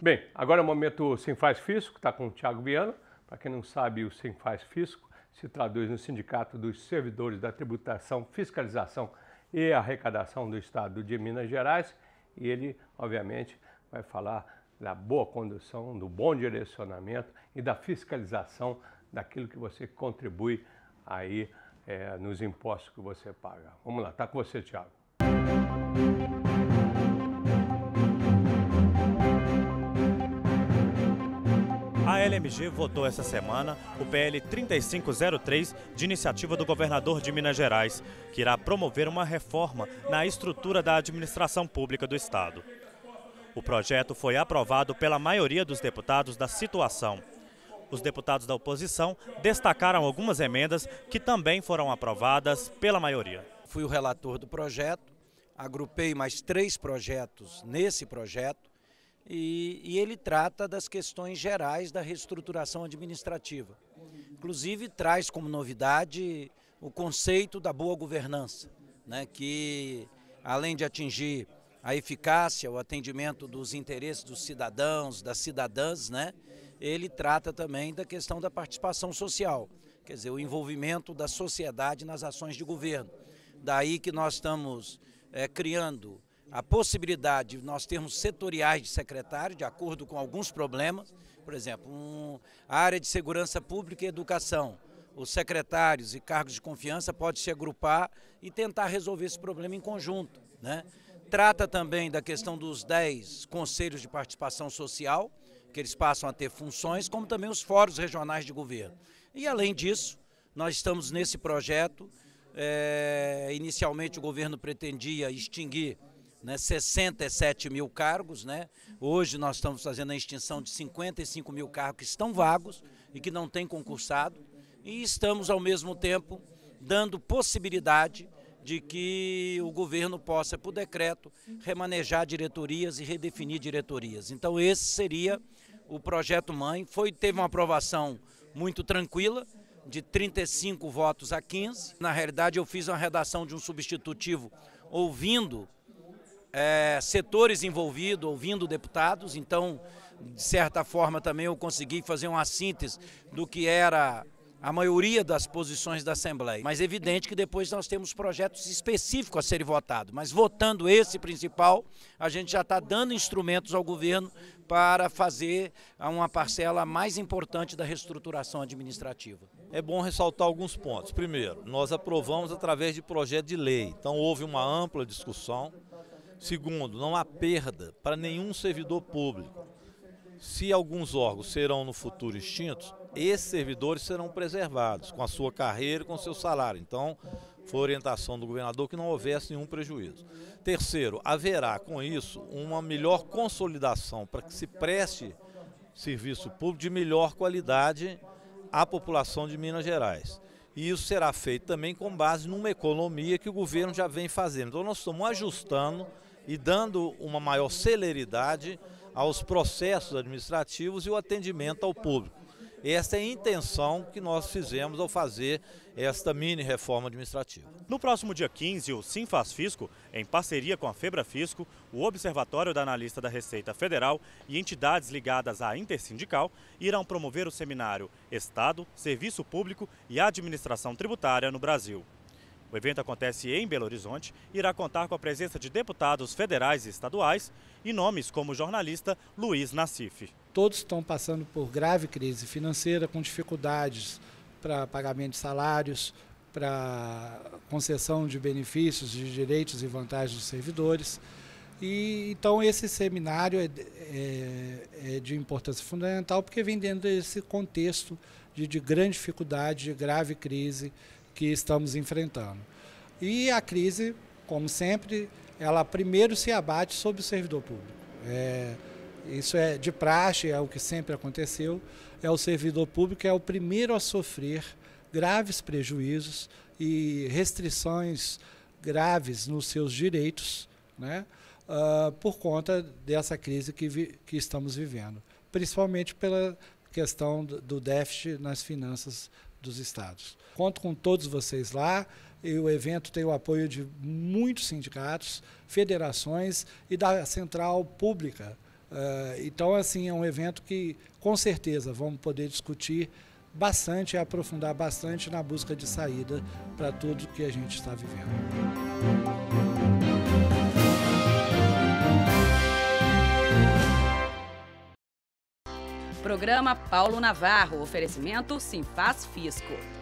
Bem, agora é o momento Sem Faz Fisco, está com o Tiago Biano. Para quem não sabe, o Sem Faz Fisco se traduz no Sindicato dos Servidores da Tributação, Fiscalização e Arrecadação do Estado de Minas Gerais. E ele, obviamente, vai falar da boa condução, do bom direcionamento e da fiscalização daquilo que você contribui aí é, nos impostos que você paga. Vamos lá, está com você, Tiago. A LMG votou essa semana o PL 3503, de iniciativa do governador de Minas Gerais, que irá promover uma reforma na estrutura da administração pública do Estado. O projeto foi aprovado pela maioria dos deputados da situação. Os deputados da oposição destacaram algumas emendas que também foram aprovadas pela maioria. Fui o relator do projeto, agrupei mais três projetos nesse projeto e, e ele trata das questões gerais da reestruturação administrativa. Inclusive, traz como novidade o conceito da boa governança, né, que além de atingir a eficácia, o atendimento dos interesses dos cidadãos, das cidadãs, né, ele trata também da questão da participação social, quer dizer, o envolvimento da sociedade nas ações de governo. Daí que nós estamos é, criando a possibilidade de nós termos setoriais de secretário, de acordo com alguns problemas, por exemplo, um, a área de segurança pública e educação. Os secretários e cargos de confiança podem se agrupar e tentar resolver esse problema em conjunto. Né? Trata também da questão dos 10 conselhos de participação social, que eles passam a ter funções, como também os fóruns regionais de governo. E, além disso, nós estamos nesse projeto. É, inicialmente, o governo pretendia extinguir né, 67 mil cargos. Né? Hoje nós estamos fazendo a extinção de 55 mil cargos que estão vagos e que não têm concursado. E estamos, ao mesmo tempo, dando possibilidade de que o governo possa, por decreto, remanejar diretorias e redefinir diretorias. Então esse seria o projeto mãe. Foi teve uma aprovação muito tranquila de 35 votos a 15. Na realidade eu fiz uma redação de um substitutivo ouvindo é, setores envolvidos, ouvindo deputados, então, de certa forma, também eu consegui fazer uma síntese do que era a maioria das posições da Assembleia. Mas é evidente que depois nós temos projetos específicos a serem votados. Mas votando esse principal, a gente já está dando instrumentos ao governo para fazer uma parcela mais importante da reestruturação administrativa. É bom ressaltar alguns pontos. Primeiro, nós aprovamos através de projeto de lei. Então houve uma ampla discussão Segundo, não há perda para nenhum servidor público. Se alguns órgãos serão no futuro extintos, esses servidores serão preservados com a sua carreira e com o seu salário. Então, foi orientação do governador que não houvesse nenhum prejuízo. Terceiro, haverá com isso uma melhor consolidação para que se preste serviço público de melhor qualidade à população de Minas Gerais. E isso será feito também com base numa economia que o governo já vem fazendo. Então, nós estamos ajustando e dando uma maior celeridade aos processos administrativos e o atendimento ao público. Esta é a intenção que nós fizemos ao fazer esta mini reforma administrativa. No próximo dia 15, o Simfaz Fisco, em parceria com a Febra Fisco, o Observatório da Analista da Receita Federal e entidades ligadas à Intersindical, irão promover o seminário Estado, Serviço Público e Administração Tributária no Brasil. O evento acontece em Belo Horizonte e irá contar com a presença de deputados federais e estaduais e nomes como o jornalista Luiz Nassif. Todos estão passando por grave crise financeira, com dificuldades para pagamento de salários, para concessão de benefícios, de direitos e vantagens dos servidores. E, então, esse seminário é, é, é, de importância fundamental porque vem dentro desse contexto de, de grande dificuldade, de grave crise que estamos enfrentando. E a crise, como sempre, ela primeiro se abate sobre o servidor público. É, isso é de praxe, é o que sempre aconteceu. É o servidor público é o primeiro a sofrer graves prejuízos e restrições graves nos seus direitos, né? Uh, por conta dessa crise que, vi, que estamos vivendo, principalmente pela questão do déficit nas finanças dos estados. Conto com todos vocês lá. E o evento tem o apoio de muitos sindicatos, federações e da central pública. Eh, então, assim, é um evento que com certeza vamos poder discutir bastante e aprofundar bastante na busca de saída para tudo que a gente está vivendo. Programa Paulo Navarro. Oferecimento Simpaz Fisco.